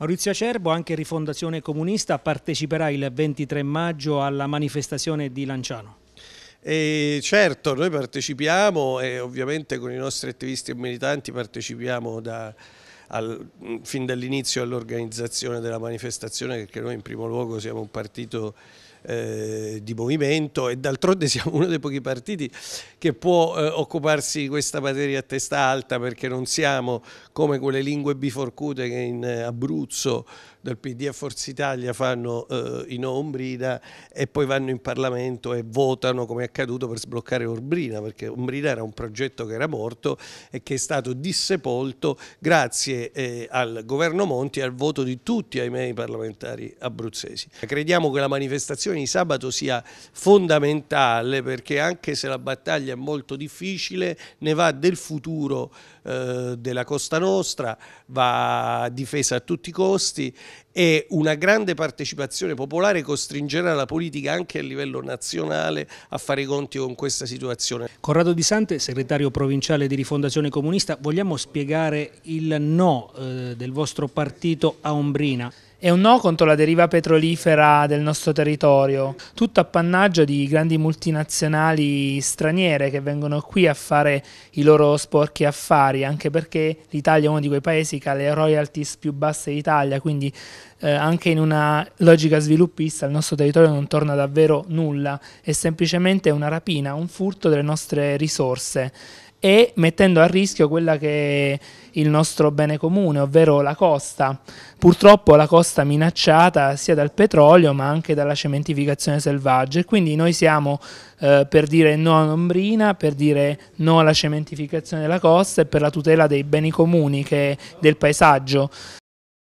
Maurizio Acerbo, anche Rifondazione Comunista, parteciperà il 23 maggio alla manifestazione di Lanciano. E certo, noi partecipiamo e ovviamente con i nostri attivisti e militanti partecipiamo da, al, mm, fin dall'inizio all'organizzazione della manifestazione perché noi in primo luogo siamo un partito eh, di movimento e d'altronde siamo uno dei pochi partiti che può eh, occuparsi di questa materia a testa alta perché non siamo come quelle lingue biforcute che in eh, Abruzzo dal PD a Forza Italia fanno eh, in Ombrina e poi vanno in Parlamento e votano come è accaduto per sbloccare Ombrina perché Ombrina era un progetto che era morto e che è stato dissepolto grazie e, eh, al governo Monti e al voto di tutti ahimè, i parlamentari abruzzesi. Crediamo che la manifestazione di sabato sia fondamentale perché anche se la battaglia è molto difficile ne va del futuro eh, della Costa Nostra, va difesa a tutti i costi e una grande partecipazione popolare costringerà la politica anche a livello nazionale a fare i conti con questa situazione. Corrado Di Sante, segretario provinciale di Rifondazione Comunista, vogliamo spiegare il no no eh, del vostro partito a Ombrina. È un no contro la deriva petrolifera del nostro territorio, tutto appannaggio di grandi multinazionali straniere che vengono qui a fare i loro sporchi affari, anche perché l'Italia è uno di quei paesi che ha le royalties più basse d'Italia, quindi eh, anche in una logica sviluppista il nostro territorio non torna davvero nulla, è semplicemente una rapina, un furto delle nostre risorse e mettendo a rischio quella che è il nostro bene comune, ovvero la costa. Purtroppo la costa minacciata sia dal petrolio ma anche dalla cementificazione selvaggia e quindi noi siamo eh, per dire no all'ombrina, per dire no alla cementificazione della costa e per la tutela dei beni comuni, che, del paesaggio.